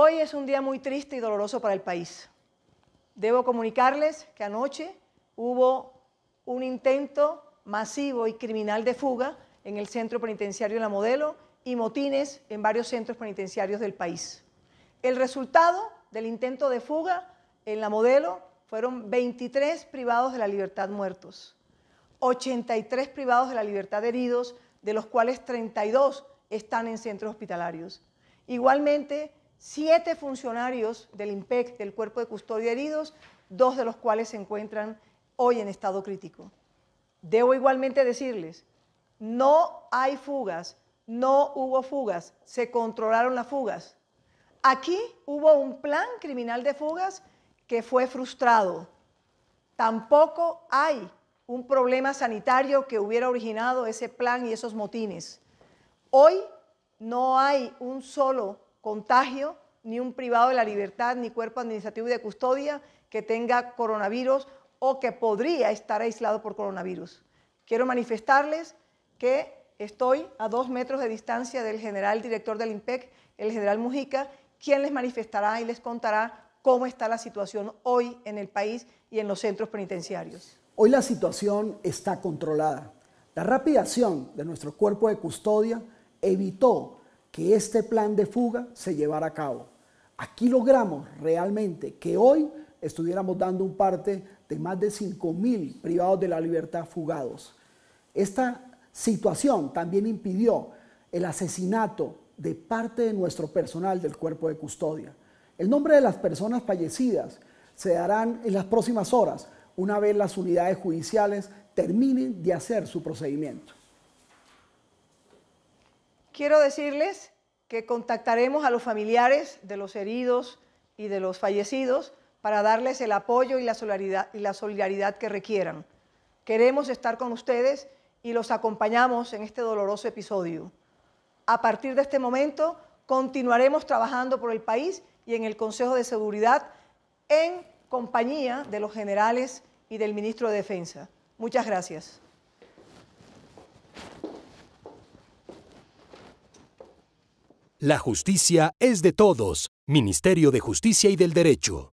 Hoy es un día muy triste y doloroso para el país. Debo comunicarles que anoche hubo un intento masivo y criminal de fuga en el centro penitenciario de La Modelo y motines en varios centros penitenciarios del país. El resultado del intento de fuga en La Modelo fueron 23 privados de la libertad muertos, 83 privados de la libertad heridos, de los cuales 32 están en centros hospitalarios. Igualmente, siete funcionarios del IMPEC, del Cuerpo de Custodia Heridos, dos de los cuales se encuentran hoy en estado crítico. Debo igualmente decirles, no hay fugas, no hubo fugas, se controlaron las fugas. Aquí hubo un plan criminal de fugas que fue frustrado. Tampoco hay un problema sanitario que hubiera originado ese plan y esos motines. Hoy no hay un solo contagio, ni un privado de la libertad, ni cuerpo administrativo de custodia que tenga coronavirus o que podría estar aislado por coronavirus. Quiero manifestarles que estoy a dos metros de distancia del general director del IMPEC, el general Mujica, quien les manifestará y les contará cómo está la situación hoy en el país y en los centros penitenciarios. Hoy la situación está controlada. La rápida acción de nuestro cuerpo de custodia evitó que este plan de fuga se llevara a cabo. Aquí logramos realmente que hoy estuviéramos dando un parte de más de 5.000 privados de la libertad fugados. Esta situación también impidió el asesinato de parte de nuestro personal del cuerpo de custodia. El nombre de las personas fallecidas se darán en las próximas horas, una vez las unidades judiciales terminen de hacer su procedimiento quiero decirles que contactaremos a los familiares de los heridos y de los fallecidos para darles el apoyo y la solidaridad, que requieran. Queremos estar con ustedes y los acompañamos en este doloroso episodio. A partir de este momento, continuaremos trabajando por el país y en el Consejo de Seguridad en compañía de los generales y del ministro de Defensa. Muchas gracias. La justicia es de todos. Ministerio de Justicia y del Derecho.